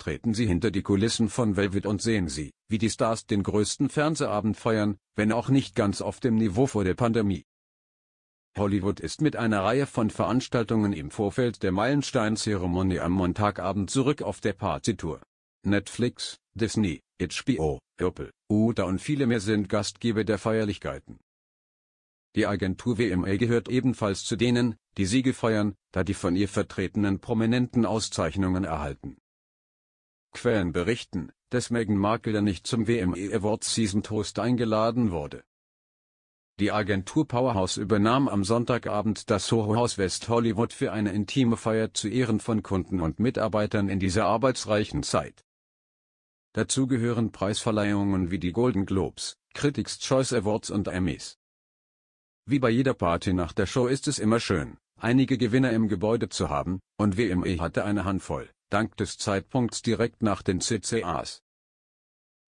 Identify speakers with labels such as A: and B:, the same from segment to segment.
A: treten Sie hinter die Kulissen von Velvet und sehen Sie, wie die Stars den größten Fernsehabend feiern, wenn auch nicht ganz auf dem Niveau vor der Pandemie. Hollywood ist mit einer Reihe von Veranstaltungen im Vorfeld der Meilenstein-Zeremonie am Montagabend zurück auf der Partytour. Netflix, Disney, HBO, Apple, Uda und viele mehr sind Gastgeber der Feierlichkeiten. Die Agentur WMA gehört ebenfalls zu denen, die Siege feiern, da die von ihr vertretenen Prominenten Auszeichnungen erhalten. Quellen berichten, dass Meghan Markle nicht zum WME Awards Season Toast eingeladen wurde. Die Agentur Powerhouse übernahm am Sonntagabend das Soho House West Hollywood für eine intime Feier zu Ehren von Kunden und Mitarbeitern in dieser arbeitsreichen Zeit. Dazu gehören Preisverleihungen wie die Golden Globes, Critics Choice Awards und Emmys. Wie bei jeder Party nach der Show ist es immer schön, einige Gewinner im Gebäude zu haben, und WME hatte eine Handvoll dank des Zeitpunkts direkt nach den CCAs.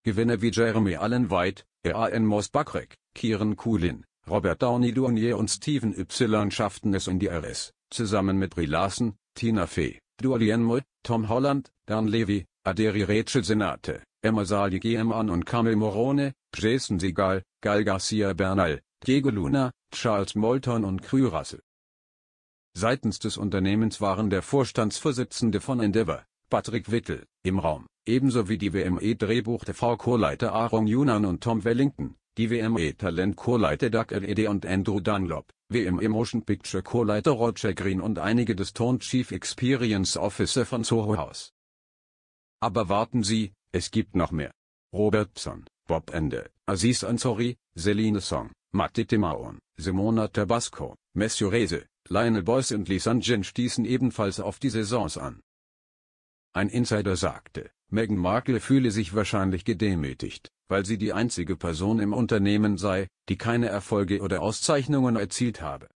A: Gewinner wie Jeremy Allen White, Ean Moss Bakrek, Kieran Kulin, Robert Downey Duonier und Steven Y schafften es in die RS, zusammen mit Brie Larson, Tina Fey, Dualien Moy, Tom Holland, Dan Levy, Aderi Rachel Senate, Emma Sali Giemann und Kamel Morone, Jason Segal, Gal Garcia Bernal, Diego Luna, Charles Molton und Krü Russell. Seitens des Unternehmens waren der Vorstandsvorsitzende von Endeavour, Patrick Wittel, im Raum, ebenso wie die WME-Drehbuch-TV-Chorleiter Aaron Yunan und Tom Wellington, die WME-Talent-Chorleiter Doug L.E.D. und Andrew Dunlop, WME Motion Picture Chorleiter Roger Green und einige des Tone Chief Experience Officer von Soho House. Aber warten Sie, es gibt noch mehr. Robertson, Bob Ende, Aziz Ansori, Celine Song, Matti Timaon, Simona Tabasco, Messiorese, Lionel Boyce und Lee Sanjin stießen ebenfalls auf die Saisons an. Ein Insider sagte, Meghan Markle fühle sich wahrscheinlich gedemütigt, weil sie die einzige Person im Unternehmen sei, die keine Erfolge oder Auszeichnungen erzielt habe.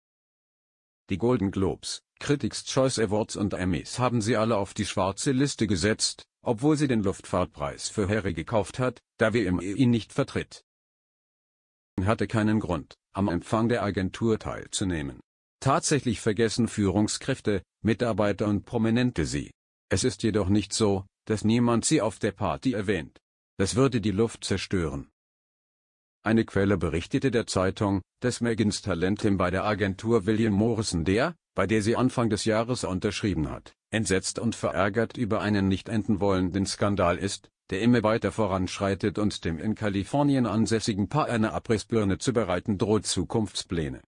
A: Die Golden Globes, Critics Choice Awards und Emmys haben sie alle auf die schwarze Liste gesetzt, obwohl sie den Luftfahrtpreis für Harry gekauft hat, da WM e ihn nicht vertritt. Hatte keinen Grund, am Empfang der Agentur teilzunehmen. Tatsächlich vergessen Führungskräfte, Mitarbeiter und Prominente sie. Es ist jedoch nicht so, dass niemand sie auf der Party erwähnt. Das würde die Luft zerstören. Eine Quelle berichtete der Zeitung, dass Megans Talentin bei der Agentur William Morrison der, bei der sie Anfang des Jahres unterschrieben hat, entsetzt und verärgert über einen nicht enden wollenden Skandal ist, der immer weiter voranschreitet und dem in Kalifornien ansässigen Paar eine Abrissbirne zu bereiten droht Zukunftspläne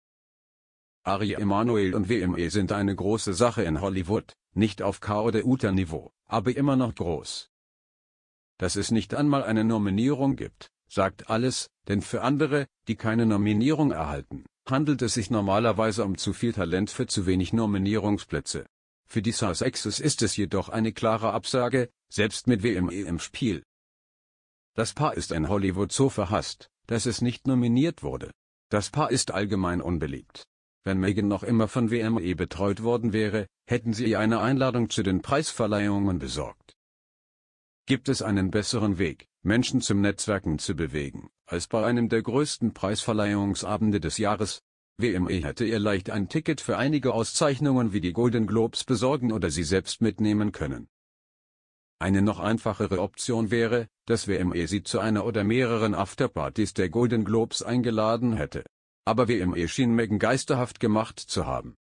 A: Ari Emanuel und WME sind eine große Sache in Hollywood, nicht auf K- oder Uta-Niveau, aber immer noch groß. Dass es nicht einmal eine Nominierung gibt, sagt alles, denn für andere, die keine Nominierung erhalten, handelt es sich normalerweise um zu viel Talent für zu wenig Nominierungsplätze. Für die Exes ist es jedoch eine klare Absage, selbst mit WME im Spiel. Das Paar ist in Hollywood so verhasst, dass es nicht nominiert wurde. Das Paar ist allgemein unbeliebt. Wenn Megan noch immer von WME betreut worden wäre, hätten sie ihr eine Einladung zu den Preisverleihungen besorgt. Gibt es einen besseren Weg, Menschen zum Netzwerken zu bewegen, als bei einem der größten Preisverleihungsabende des Jahres? WME hätte ihr leicht ein Ticket für einige Auszeichnungen wie die Golden Globes besorgen oder sie selbst mitnehmen können. Eine noch einfachere Option wäre, dass WME sie zu einer oder mehreren Afterpartys der Golden Globes eingeladen hätte aber wie WME schien Megan geisterhaft gemacht zu haben.